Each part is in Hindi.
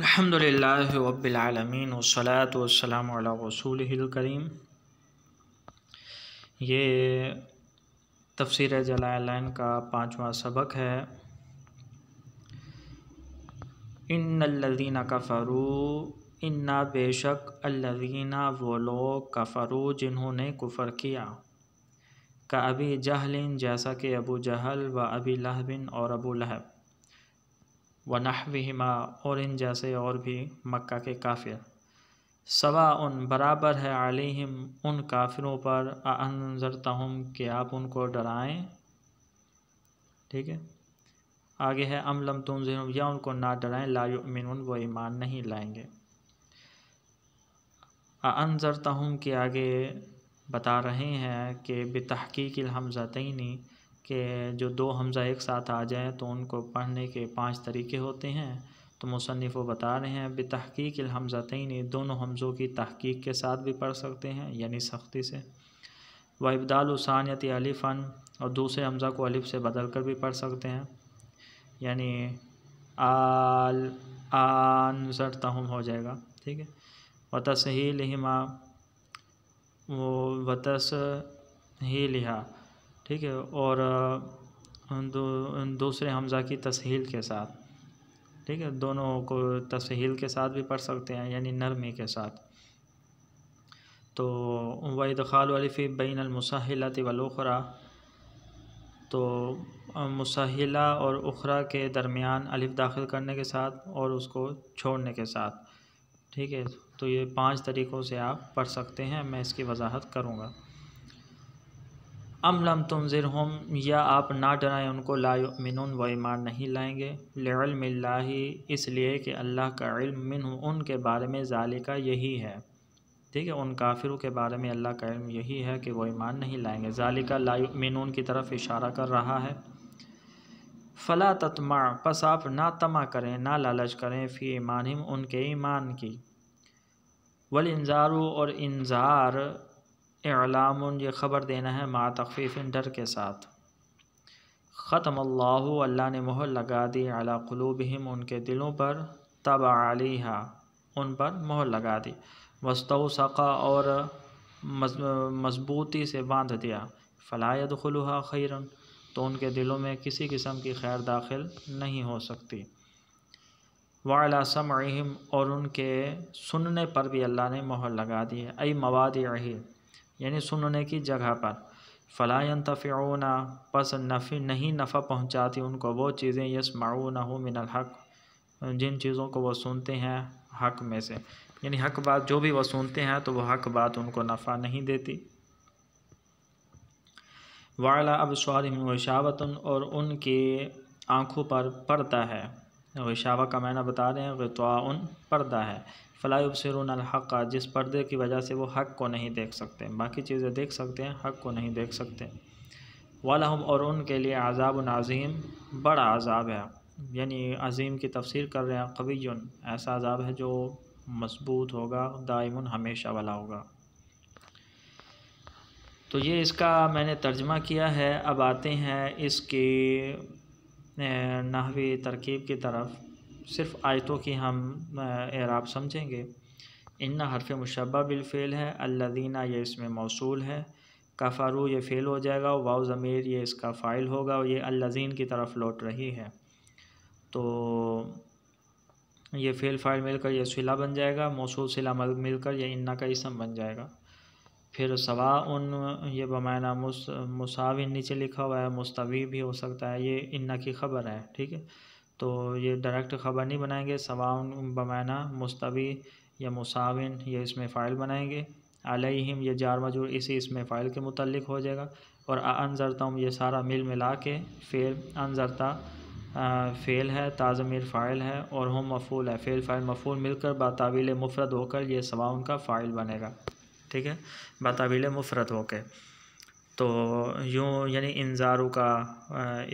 العالمين रब्बिलआलमीन والسلام على رسوله करीम ये तफसर जलालैन का पाँचवा सबक है इन कफ़रू इन्ना बेशक अल्लदीना वो लोग कफ़रू जिन्होंने कुफ़र किया का अभी जहलिन जैसा कि अबू जहल व अबी लहबिन और अबू लहब व नाहविमा और इन जैसे और भी मक्का के काफिर सवा उन बराबर है आलिम उन काफिरों पर अनजरतहम कि आप उनको डराएं ठीक है आगे है अमलम तुम जहम या उनको ना डराएं लायुमिन वो ईमान नहीं लाएंगे अनजरतहम के आगे बता रहे हैं कि बेतहकीक हमज़तनी कि जो दो हमज़ा एक साथ आ जाए तो उनको पढ़ने के पाँच तरीके होते हैं तो मुसनफ़ वो बता रहे हैं बतहक़ीक हमज़ातन दोनों हमज़ों की तहकीक के साथ भी पढ़ सकते हैं यानी सख्ती से व इबदालसानियत अलिफ़न और दूसरे हमज़ा को अलिफ़ से बदल कर भी पढ़ सकते हैं यानी आल आन जर तहम हो जाएगा ठीक है व ही लिहा वो वतस ही लिहा ठीक है और दो दूसरे हमज़ा की तसहील के साथ ठीक है दोनों को तसहील के साथ भी पढ़ सकते हैं यानी नरमी के साथ तो वदखाल वालफ़ी बैन अलमसाहिलत वलखरा तो मुसाहिला और उखरा के दरमियान अलिफ दाखिल करने के साथ और उसको छोड़ने के साथ ठीक है तो ये पांच तरीक़ों से आप पढ़ सकते हैं मैं इसकी वजाहत करूँगा अम लम तुनज़िर हम या आप ना डराएं उनको मिन व ईमान नहीं लाएँगे लमिल्ला इसलिए कि अल्लाह का इल्म मिन उनके बारे में जालिका यही है ठीक है उन काफिरों के बारे में अल्लाह का इल्म यही है कि वो ईमान नहीं लाएंगे जालिका मिन की तरफ इशारा कर रहा है फ़ला ततमा बस आप ना तमा करें ना लालच करें फ़ी ईमान उनके ईमान की वल इंजारो और इंजार एलाम ये ख़बर देना है मा तखफ़ीफ़ डर के साथ ख़त्म अल्लाह ने मोहर लगा दी अला हिम उनके दिलों पर तब आलिहा उन पर मोहर लगा दी वस्तव और मजबूती से बांध दिया फ़लायद खलुहा खैरन तो उनके दिलों में किसी किस्म की खैर दाखिल नहीं हो सकती वाला समम और उनके सुनने पर भी अल्लाह ने मोहर लगा दी है अई मवाद रही यानी सुनने की जगह पर फ़लायन तफ़ना पस नफ़ी नहीं नफ़ा पहुँचाती उनको वो चीज़ें यस ना हो मिनल हक जिन चीज़ों को वह सुनते हैं हक में से यानी हक बात जो भी वह सुनते हैं तो वह हक बात उनको नफ़ा नहीं देती वाला अब स्वाद में और उनके आँखों पर पड़ता है शावा का मैना बता रहे हैं गतवाउन पर्दा है फ़लाई बसरून हक़ जिस पर्दे की वजह से वो हक़ को नहीं देख सकते बाकी चीज़ें देख सकते हैं हक़ को नहीं देख सकते हम और उनके लिए आज़ाब नाजीम बड़ा आज़ाब है यानी अजीम की तफसीर कर रहे हैं कवी ऐसा अजाब है जो मजबूत होगा दायमन हमेशा वाला होगा तो ये इसका मैंने तर्जमा किया है अब आते हैं इसकी नहवी तरकीब की तरफ सिर्फ आयतों की हम एराब समझेंगे इन हरफ मुशबा बिलफ़ेल है अल्लादीना ये इसमें मौसू है काफ़ारू ये फ़ेल हो जाएगा वाव ज़मीर ये इसका फ़ाइल होगा और ये अल्लाजीन की तरफ लौट रही है तो ये फ़ेल फ़ाइल मिलकर यह सिला बन जाएगा मौसू सिला मिलकर यह इन्ना का इसम बन जाएगा फिर सवा उन ये बमाना मुस मुसाविन नीचे लिखा हुआ है मुस्तवी भी हो सकता है ये इन्ना की खबर है ठीक है तो ये डायरेक्ट खबर नहीं बनाएंगे उन बमाना मुस्तवी या मुसाविन ये इसमें फ़ाइल बनाएंगे अलहिम ये जार मजूर इसी इसमें फ़ाइल के मुतलिक हो जाएगा और अनजरतम ये सारा मिल मिला के फेल अनजरता फ़ेल है ताज़मीर फ़ाइल है और हम मफूल है फ़ेल फ़ाइल मफूल मिलकर बातावील मुफरद होकर ये सवा का फ़ाइल बनेगा ठीक है बाताबील मुफरत होके तो यूँ यानी इंजारू का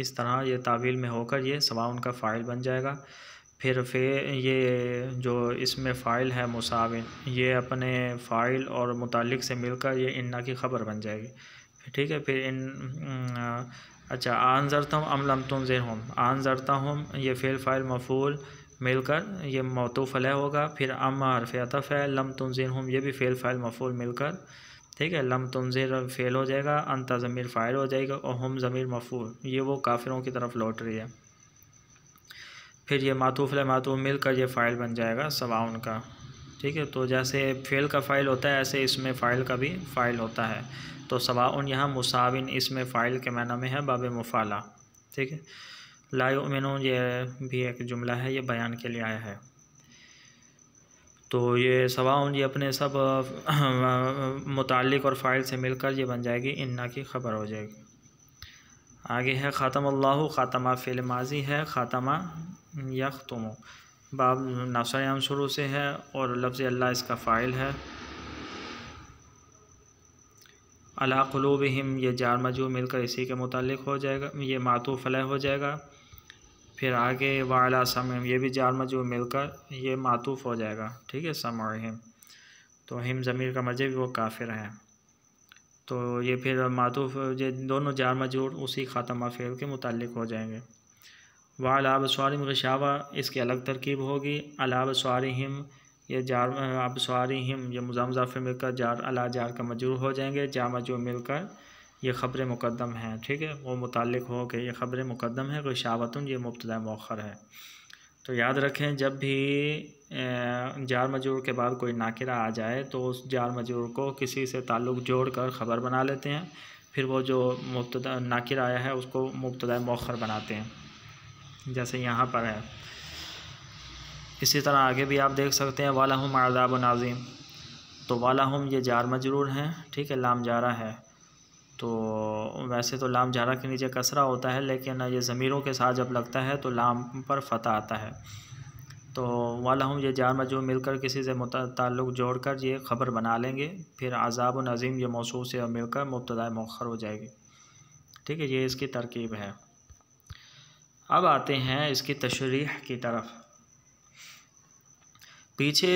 इस तरह ये तावील में होकर ये सवा उनका फ़ाइल बन जाएगा फिर फे ये जो इसमें फ़ाइल है मुसाविन ये अपने फ़ाइल और मतलक़ से मिलकर ये इन्ना की ख़बर बन जाएगी ठीक है फिर इन अच्छा आन जरता हूँ अमलम तुम जे हम आन जरता हूँ ये फ़ेल फ़ाइल मफूल मिलकर ये मौतो फ़लह होगा फिर अम हरफ अतफ़ है लम तनज़िर हम ये भी फ़ेल फ़ाइल मफूल मिलकर ठीक है लम तनज़िर फ़ेल हो जाएगा अंत ज़मीर फ़ाइल हो जाएगा और हम ज़मीर मफूल ये वो काफिरों की तरफ लौट रही है फिर ये मातूफ़ मातूफ़ मिलकर ये फ़ाइल बन जाएगा सवाउन का ठीक है तो जैसे फ़ेल का फ़ाइल होता है ऐसे इसमें फ़ाइल का भी फ़ाइल होता है तो सवाउन यहाँ मुसाविन इसमें फ़ाइल के माना में है बाब मफाला ठीक है मेनो यह भी एक जुमला है ये बयान के लिए आया है तो ये सवाउन ये अपने सब मुतालिक और फ़ाइल से मिलकर ये बन जाएगी इन्ना की खबर हो जाएगी आगे है ख़ातम अल्लाह ख़ातमा फ़िल माजी है ख़ातमा यखतमो बाब नासायाम शुरू से है और लफ्ज़ अल्लाह इसका फ़ाइल है अलाकलूब हिम ये जार मजू मिलकर इसी के मुतल हो जाएगा ये फलह हो जाएगा फिर आगे वाला समय ये भी जार मजू मिलकर ये मातूफ़ हो जाएगा ठीक है सम और हिम तो हिम ज़मीर का मजे भी वो काफिर है तो ये फिर मातूफ़ ये दोनों जार मजूर उसी ख़ात्म फेल के मुतल हो जाएंगे वालाब सारी गशावा इसकी अलग तरकीब होगी अलाब हिम ये जार अब हिम ये मुजामजा मिलकर जार अला जार का मजूर हो जाएंगे जार मजूर मिलकर ये ख़बर मुकदम है ठीक है वो मुतल हो कि ये ख़बर मुकदम है कोई शावतन ये मुबतदा मौखर है तो याद रखें जब भी जार मजूर के बाद कोई नाकिरा आ जाए तो उस जार मजूर को किसी से ताल्लुक़ जोड़ कर ख़बर बना लेते हैं फिर वो जो मुबत नाकिर आया है उसको मुबतदा मौखर बनाते हैं जैसे यहाँ पर है इसी तरह आगे भी आप देख सकते हैं वाला हम आदाब नाजिम तो वाला हम ये जार मजरूर हैं ठीक है लाम जारा है तो वैसे तो लाम जारा के नीचे कसरा होता है लेकिन ये ज़मीरों के साथ जब लगता है तो लाम पर फतह आता है तो वाला हम ये जार मजहूर मिलकर किसी से ताल्लुक़ जोड़ कर ये ख़बर बना लेंगे फिर आज़ाब नज़ीम ये मौसू से मिलकर मुबतदा मौखर हो जाएगी ठीक है ये इसकी तरकीब है अब आते हैं इसकी तशरीह की तरफ पीछे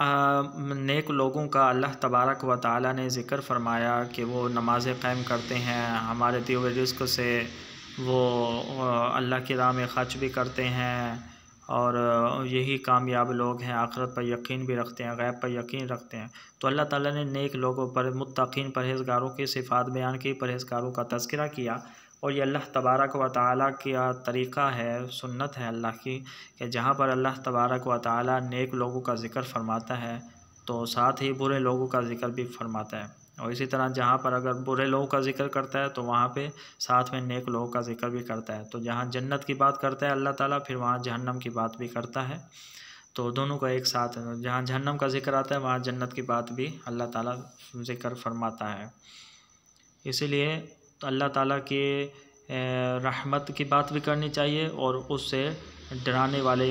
नेक लोगों का अल्लाह तबारक व ताली ने ज़िक्र फरमाया कि वो नमाज़ें क़ायम करते हैं हमारे दिए रिस्क से वो अल्लाह की राह में खर्च भी करते हैं और यही कामयाब लोग हैं आखरत पर यकीन भी रखते हैं गैब पर यकीन रखते हैं तो अल्लाह ताला ने नेक लोगों पर मुतकीन परहेज़गारों की सिफात बयान की परहेज़गारों का तस्करा किया और ये अल्लाह तबारक व ताली का तरीक़ा है सुन्नत है अल्लाह की कि जहाँ पर अल्लाह तबारक व ताली नेक लोगों का ज़िक्र फरमाता है तो साथ ही बुरे लोगों का ज़िक्र भी फरमाता है और इसी तरह जहाँ पर अगर बुरे लोगों का जिक्र करता है तो वहाँ पे साथ में नेक लोगों का जिक्र भी करता है तो जहाँ जन्नत की बात करता है अल्लाह ताला फिर वहाँ जहन्नम की बात भी करता है तो दोनों का एक साथ है जहाँ जहन्नम का जिक्र आता है वहाँ जन्नत की बात भी अल्लाह ताला जिक्र फरमाता है इसीलिए तो अल्लाह ताला के रहमत की बात भी करनी चाहिए और उससे डराने वाले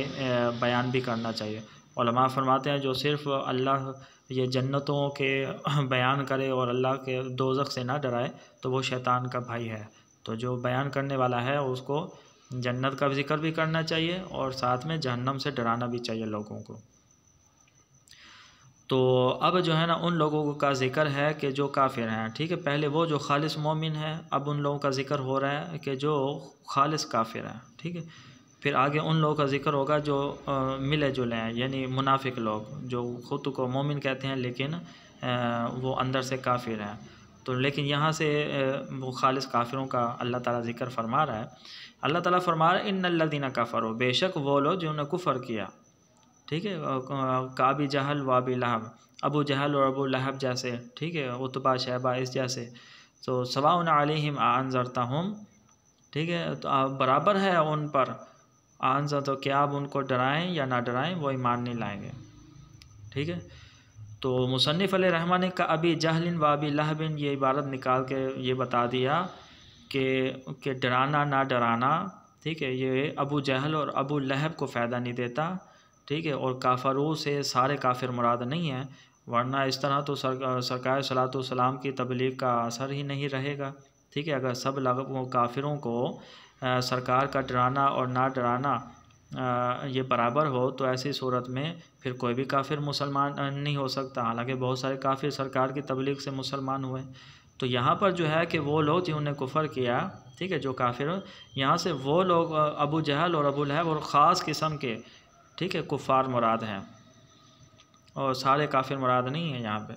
बयान भी करना चाहिए ओलमा फरमाते हैं जो सिर्फ़ अल्लाह ये जन्नतों के बयान करे और अल्लाह के दोजख से ना डराए तो वो शैतान का भाई है तो जो बयान करने वाला है उसको जन्नत का जिक्र भी करना चाहिए और साथ में जहन्नम से डराना भी चाहिए लोगों को तो अब जो है ना उन लोगों का जिक्र है कि जो काफिर हैं ठीक है पहले वो जो खालिस मोमिन है अब उन लोगों का जिक्र हो रहा है कि जो खालिस काफिर हैं ठीक है फिर आगे उन लोगों का जिक्र होगा जो आ, मिले जुले हैं यानी मुनाफिक लोग जो ख़ुद को मोमिन कहते हैं लेकिन आ, वो अंदर से काफिर हैं तो लेकिन यहाँ से वो खालिस काफिरों का अल्लाह ताला जिक्र फरमा रहा है अल्लाह ताला फरमा रहा है इन अल्लादीना काफ़र हो बेशक वो लोग जिन्होंने कुफ़र किया ठीक है काबी जहल वाबी लहब अबू जहल और अबू लहब जैसे ठीक है उतबा शहबा इस जैसे तो सवाउन आलिम आनजरता हम ठीक है तो आप बराबर है उन पर आंसर तो क्या आप उनको डराएं या ना डराएं वो ईमान नहीं लाएंगे ठीक है तो मुसनफ़ रहमा ने का अभी जहलिन व लहबिन ये इबारत निकाल के ये बता दिया कि कि डराना ना डराना ठीक है ये अबू जहल और अबू लहब को फ़ायदा नहीं देता ठीक है और काफरों से सारे काफिर मुराद नहीं हैं वरना इस तरह तो सर, सरकार सलात सलाम की तबलीग का असर ही नहीं रहेगा ठीक है अगर सब लगभग काफिरों को आ, सरकार का डराना और ना डराना ये बराबर हो तो ऐसी सूरत में फिर कोई भी काफिर मुसलमान नहीं हो सकता हालांकि बहुत सारे काफिर सरकार की तबलीग से मुसलमान हुए तो यहाँ पर जो है कि वो लोग जिन्होंने कुफर किया ठीक है जो काफिर यहाँ से वो लोग अबू जहल और अबू लहब और ख़ास किस्म के ठीक है कुफ़ार मुराद हैं और सारे काफिर मुराद नहीं हैं यहाँ पे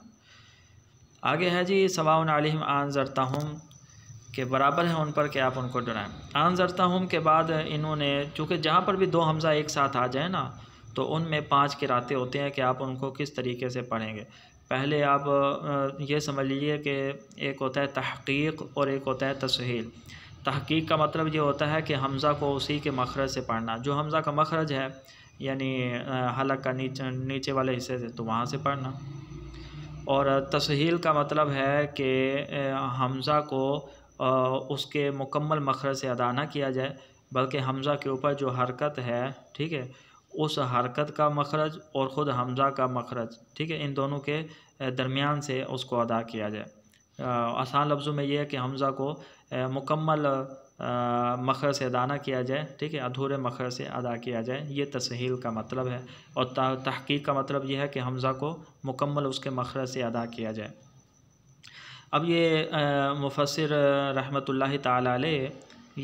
आगे है जी सवाउन आलिम आन जरताहम के बराबर है उन पर कि आप उनको डराएं आन जरताहम के बाद इन्होंने चूँकि जहाँ पर भी दो हमज़ा एक साथ आ जाए ना तो उनमें पाँच किराते होते हैं कि आप उनको किस तरीके से पढ़ेंगे पहले आप ये समझ लीजिए कि एक होता है तहकीक और एक होता है तसहील तहकीक का मतलब ये होता है कि हमज़ा को उसी के मखरज से पढ़ना जो हमज़ा का मखरज है यानी हलक का नीचे नीचे वाले हिस्से से तो वहाँ से पढ़ना और तसहील का मतलब है कि हमज़ा को उसके मुकम्मल मखरज से अदा ना किया जाए बल्कि हमज़ा के ऊपर जो हरकत है ठीक है उस हरकत का मखरज और ख़ुद हमज़ा का मखरज ठीक है इन दोनों के दरमियान से उसको अदा किया जाए आसान लफ्ज़ों में यह है कि हमज़ा को मुकम्मल मखर से अदा ना किया जाए ठीक है अधूरे मखर से अदा किया जाए ये तसहील का मतलब है और तहकीक का मतलब यह है कि हमज़ा को मुकम्मल उसके मखर से अदा किया जाए अब ये मुफसर रहमत ताला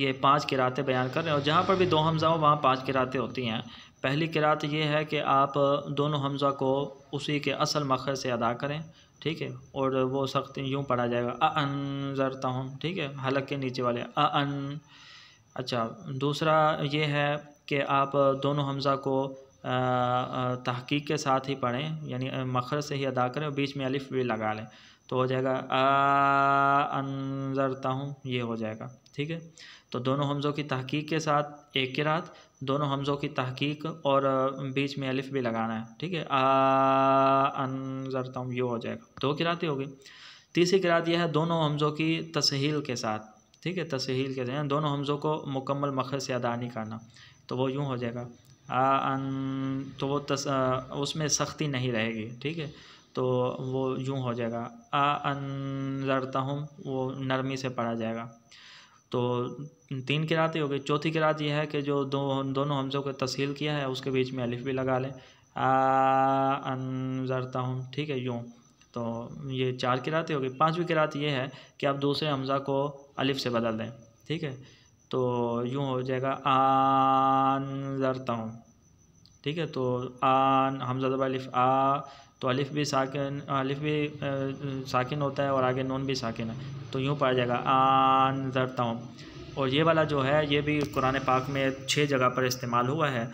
ये पांच किरातें बयान कर रहे हैं और जहाँ पर भी दो हमज़ा हो वहाँ पांच किरातें होती हैं पहली किरात ये है कि आप दोनों हमज़ा को उसी के असल मखर से अदा करें ठीक है और वो सख्त यूँ पढ़ा जाएगा अन जरता हूँ ठीक है हलक के नीचे वाले अन अच्छा दूसरा ये है कि आप दोनों हमज़ा को तहकीक के साथ ही पढ़ें यानी मखर से ही अदा करें और बीच में अलिफ भी लगा लें तो हो जाएगा आ अनजरता हूँ ये हो जाएगा ठीक है तो दोनों हमज़ों की तहकीक के साथ एक किरात दोनों हमज़ों की तहकीक और बीच में अलिफ भी लगाना है ठीक है आ अनजरता हूँ ये हो जाएगा दो ही होगी तीसरी किरात यह है दोनों हमज़ों की तसहील के साथ ठीक है तसहील के साथ दोनों हमज़ों को मुकम्मल मखर से अदा नहीं करना तो वो यूँ हो जाएगा आ अन तो वो तस आ, उसमें सख्ती नहीं रहेगी ठीक है तो वो यूँ हो जाएगा आ अनता हूँ वो नरमी से पढ़ा जाएगा तो तीन किरात हो गई चौथी किरात यह है कि जो दो दोनों हमसों को तस्हील किया है उसके बीच में अलिफ भी लगा लें आ अनजरता ठीक है यूँ तो ये चार किरातें हो गई पाँचवीं किरात ये है कि आप दूसरे हमज़ा को अलिफ से बदल दें ठीक है तो यूँ हो जाएगा आन हूँ ठीक है तो आन हमजा दबा अलिफ आ तो अलिफ भी साकिन अलिफ भी आ, साकिन होता है और आगे नून भी साकिन है तो यूँ पाया जाएगा आन जरता हूँ और ये वाला जो है ये भी कुरान पाक में छः जगह पर इस्तेमाल हुआ है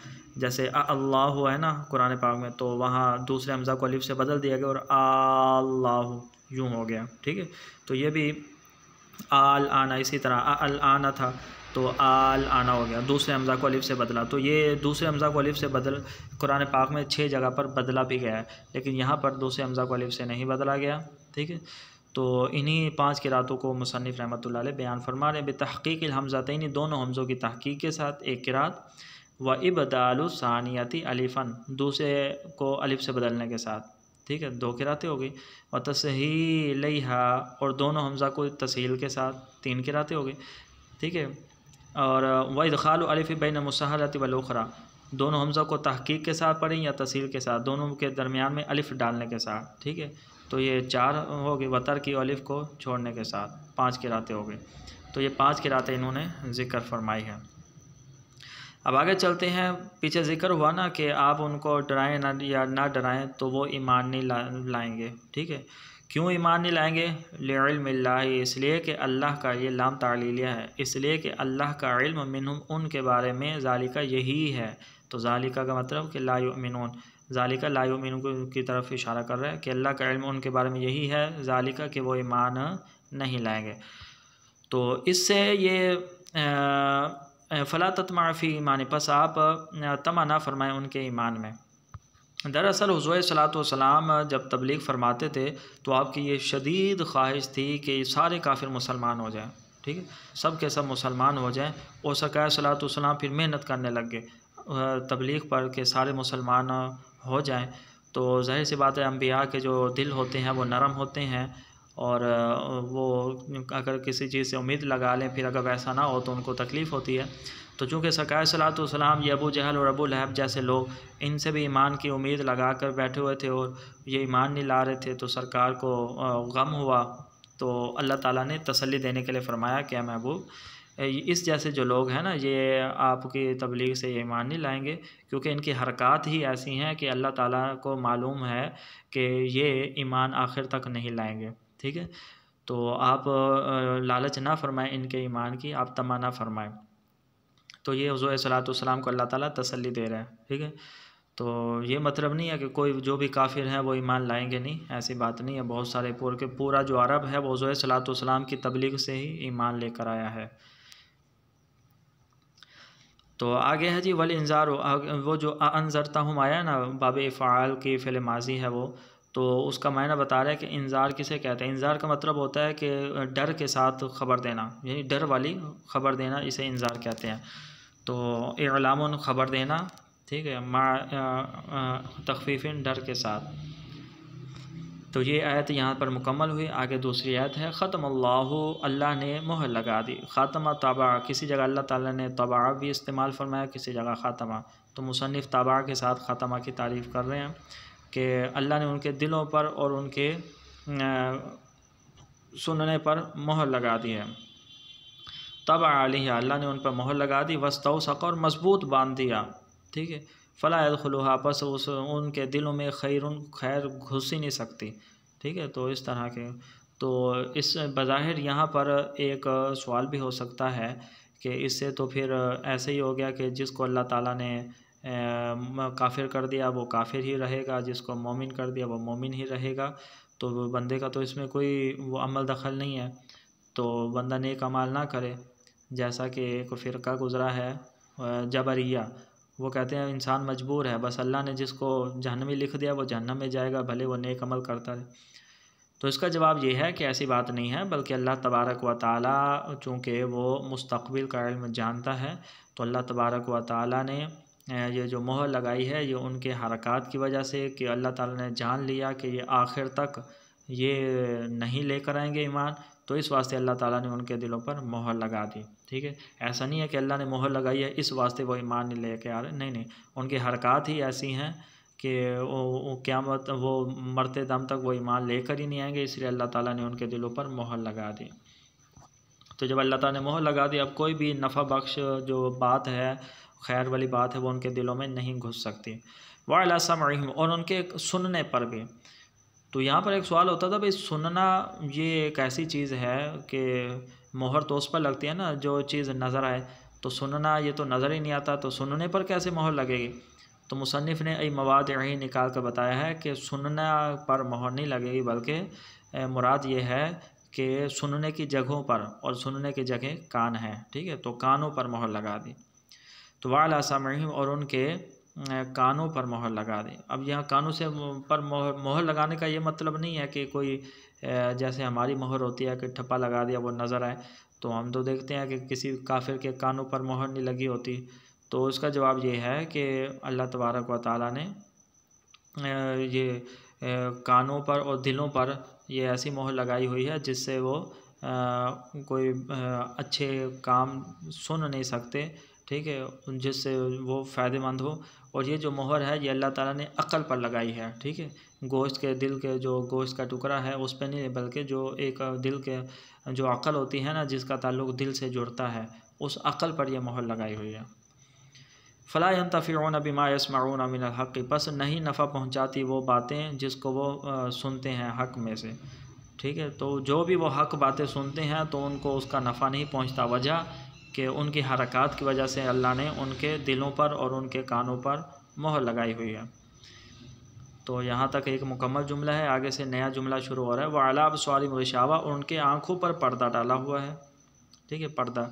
जैसे अल्लाह है ना कुरान पाक में तो वहाँ दूसरे हमजा को अलिफ से बदल दिया गया और अल्लाह यूँ हो गया ठीक है तो ये भी आल आना इसी तरह अल आना था तो आल आना हो गया दूसरे हमजा को अलिफ से बदला तो ये दूसरे हमजा को अलिफ से बदल कुरान पाक में छः जगह पर बदला भी गया है लेकिन यहाँ पर दूसरे हमजा को अलिफ से नहीं बदला गया ठीक है तो इन्हीं पांच किरातों को मुसनफ़ रहमत बयान फरमा रहे बतहक़ीक हमजात इन्हीं दोनों हमज़ों की तहकीक के साथ एक किरात व इबदालसानियाती अलीफ़न दूसरे को अलिफ से बदलने के साथ ठीक है दो किरातें हो गई और तसही और दोनों हमजा को तसील के साथ तीन किरातें हो गई ठीक है और वही दखाल अलिफ बैन मुसहलत वलोखरा दोनों हमज़ा को तहकीक के साथ पढ़ें या तसील के साथ दोनों के दरमियान में अलिफ़ डालने के साथ ठीक है तो ये चार हो गए वतर की अलिफ़ को छोड़ने के साथ पाँच किराते हो गए तो ये पाँच किराते इन्होंने ज़िक्र फरमाई है अब आगे चलते हैं पीछे जिक्र हुआ ना कि आप उनको डराएं ना या ना डराएं तो वो ईमान नहीं ला लाएंगे ठीक है क्यों ईमान नहीं लाएंगे लाला इसलिए कि अल्लाह का ये लाम तालीलिया है इसलिए कि अल्लाह का इल्म मिन उनके बारे में जालिका यही है तो जालिका का मतलब कि लामिन जालिका लामिन की तरफ इशारा कर रहा है कि अल्लाह का इल्म उनके बारे में यही है जालिका कि वो ईमान नहीं लाएंगे तो इससे ये फ़ला तत्माफ़ी ईमान बस आप तमाना फरमाएँ उनके ईमान में दरअसल हजू सलातम जब तबलीग फरमाते थे तो आपकी ये शदीद ख्वाहिश थी कि सारे काफिर मुसलमान हो जाएँ ठीक है सब के सब मुसलमान हो जाएँ और सलात सलातम फिर मेहनत करने लग गए तबलीग पर के सारे मुसलमान हो जाएँ तो जाहिर सी बात है अम्बिया के जो दिल होते हैं वो नरम होते हैं और वो अगर किसी चीज़ से उम्मीद लगा लें फिर अगर वैसा ना हो तो उनको तकलीफ़ होती है तो चूँकि सकाय सलात सलाम ये अबू जहल और अबू लहब जैसे लोग इनसे भी ईमान की उम्मीद लगा कर बैठे हुए थे और ये ईमान नहीं ला रहे थे तो सरकार को गम हुआ तो अल्लाह ताला ने तसल्ली देने के लिए फ़रमाया क्या महबूब इस जैसे जो लोग हैं ना ये आपकी तबलीग से ये ईमान नहीं लाएंगे क्योंकि इनकी हरकत ही ऐसी हैं कि अल्लाह ताला को मालूम है कि ये ईमान आखिर तक नहीं लाएंगे ठीक है तो आप लालच ना फरमाएं इनके ईमान की आप तमाना फरमाएं तो ये हजू सलातम को अल्लाह ताली तसली दे रहा है ठीक है तो ये मतलब नहीं है कि कोई जो भी काफिर हैं वो ईमान लाएंगे नहीं ऐसी बात नहीं है बहुत सारे पूर के पूरा जो अरब है वो हजू सलातम की तबलीग से ही ईमान लेकर आया है तो आगे है जी वल इंजार वो जो अनजरता हम आया ना बाब इफाल की फिल माजी है वो तो उसका मायना बता रहा है कि इंजार किसे कहते हैं इंजार का मतलब होता है कि डर के साथ ख़बर देना यानी डर वाली ख़बर देना इसे इंजार कहते हैं तो एलाम ख़बर देना ठीक है मा तखफीफिन डर के साथ तो ये आयत यहाँ पर मुकम्मल हुई आगे दूसरी आयत है ख़त्म अल्लाह अल्लाह ने मोहर लगा दी ख़ातमा तबा किसी जगह अल्लाह ताला ने तबा भी इस्तेमाल फरमाया किसी जगह ख़ातमा तो मुसनफ़ तबा के साथ ख़ातमा की तारीफ़ कर रहे हैं कि अल्लाह ने उनके दिलों पर और उनके सुनने पर मोहर लगा दी है तब आलिया अल्लाह ने उन पर मोहर लगा दी वस्तव सका और मजबूत बांध दिया ठीक है फ़लाद खलुहा बस उस उनके दिलों में खैर उन खैर घुस ही नहीं सकती ठीक है तो इस तरह के तो इस बज़ाहिर यहाँ पर एक सवाल भी हो सकता है कि इससे तो फिर ऐसे ही हो गया कि जिसको अल्लाह ताला ने काफिर कर दिया वो काफिर ही रहेगा जिसको मोमिन कर दिया वो मोमिन ही रहेगा तो बंदे का तो इसमें कोई वो अमल दखल नहीं है तो बंदा नेक अमाल ना करे जैसा कि एक फ़िरका गुज़रा है जबरिया वो कहते हैं इंसान मजबूर है बस अल्लाह ने जिसको जहनमी लिख दिया वो जहनम में जाएगा भले वो नेक अमल करता है तो इसका जवाब ये है कि ऐसी बात नहीं है बल्कि अल्लाह तबारक व ताली चूँकि वो मुस्तबिल का इल्म जानता है तो अल्लाह तबारक व ताली ने ये जो मोहर लगाई है ये उनके हरकत की वजह से कि अल्लाह ताला ने जान लिया कि ये आखिर तक ये नहीं लेकर आएंगे ईमान तो इस वास्ते अल्लाह ताला ने उनके दिलों पर मोहर लगा दी ठीक है ऐसा नहीं है कि अल्लाह ने मोहर लगाई है इस वास्ते वो ईमान नहीं लेके आ रहे नहीं नहीं उनकी हरकत ही ऐसी हैं कि वो क्या मत वो मरते दम तक वो ईमान लेकर ही नहीं आएंगे इसलिए अल्लाह ताला ने उनके दिलों पर मोहर लगा दी तो जब अल्लाह ताला ने मोहर लगा दी अब कोई भी नफ़ा बख्श जो बात है खैर वाली बात है वो उनके दिलों में नहीं घुस सकती वाला समम और उनके सुनने पर भी तो यहाँ पर एक सवाल होता था भाई सुनना ये एक ऐसी चीज़ है कि मोहर तो उस पर लगती है ना जो चीज़ नज़र आए तो सुनना ये तो नज़र ही नहीं आता तो सुनने पर कैसे मोहर लगेगी तो मुसनफ़ ने अई मवाद यहीं निकाल कर बताया है कि सुनना पर मोहर नहीं लगेगी बल्कि मुराद ये है कि सुनने की जगहों पर और सुनने की जगह कान हैं ठीक है तो कानों पर मोहर लगा दी तो वाला आसाम और उनके कानों पर मोहर लगा दें अब यहाँ कानों से पर मोहर मोहर लगाने का ये मतलब नहीं है कि कोई जैसे हमारी मोहर होती है कि ठप्पा लगा दिया वो नज़र आए तो हम तो देखते हैं कि किसी काफिर के कानों पर मोहर नहीं लगी होती तो उसका जवाब ये है कि अल्लाह तबारक व ताली ने ये कानों पर और दिलों पर ये ऐसी मोहर लगाई हुई है जिससे वो कोई अच्छे काम सुन नहीं सकते ठीक है जिससे वो फ़ायदेमंद हो और ये जो मोहर है ये अल्लाह ताला ने अक़ल पर लगाई है ठीक है गोश्त के दिल के जो गोश्त का टुकड़ा है उस पर नहीं बल्कि जो एक दिल के जो अक़ल होती है ना जिसका ताल्लुक दिल से जुड़ता है उस अक़ल पर यह मोहर लगाई हुई है फ़ला तफ़ीन बिमा यसमाउन अमिन हक़ बस नहीं नफ़ा पहुँचाती वो बातें जिसको वो सुनते हैं हक़ में से ठीक है तो जो भी वो हक़ बातें सुनते हैं तो उनको उसका नफ़ा नहीं पहुँचता वजह कि उनकी हरकत की वजह से अल्लाह ने उनके दिलों पर और उनके कानों पर मोहर लगाई हुई है तो यहाँ तक एक मुकम्मल जुमला है आगे से नया जुमला शुरू हो रहा है वाला अब सारी गशावा और उनके आँखों पर पर्दा डाला हुआ है ठीक है पर्दा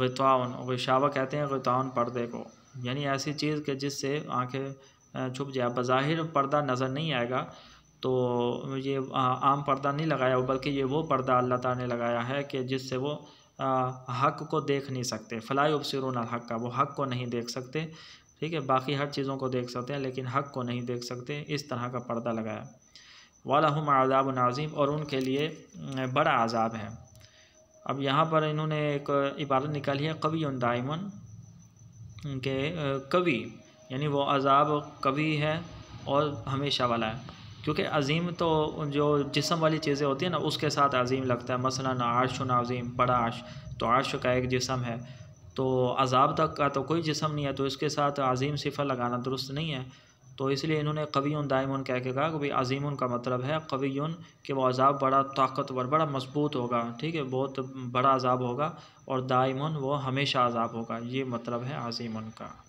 गताउन गशावा कहते हैं गताउन पर्दे को यानी ऐसी चीज़ के जिससे आँखें छुप जाए बाहिर पर्दा नज़र नहीं आएगा तो ये आम पर्दा नहीं लगाया बल्कि ये वो पर्दा अल्लाह ताला ने लगाया है कि जिससे वो हक को देख नहीं सकते फ़लाई उबसरून हक का वो हक को नहीं देख सकते ठीक है बाकी हर चीज़ों को देख सकते हैं लेकिन हक को नहीं देख सकते इस तरह का पर्दा लगाया वाला हम आज़ाब नाजिम और उनके लिए बड़ा आज़ाब है अब यहाँ पर इन्होंने एक इबारत निकाली है कवि दायमन के कवि यानी वो अजाब कवि है और हमेशा वाला है क्योंकि अजीम तो जो जिसम वाली चीज़ें होती हैं ना उसके साथ अजीम लगता है मसला आर्श नाजीम बड़ा आर्श तो आर्श का एक जिसम है तो अजाब तक का तो कोई जिसम नहीं है तो इसके साथ अजीम सिफर लगाना दुरुस्त नहीं है तो इसलिए इन्होंने कवीन दायमन कह के कहा कि भाई अजीम का मतलब है कवीन कि वो अजाब बड़ा ताकतवर बड़ा मजबूत होगा ठीक है बहुत बड़ा अजाब होगा और दायमन वो हमेशा अजाब होगा ये मतलब है अजीम का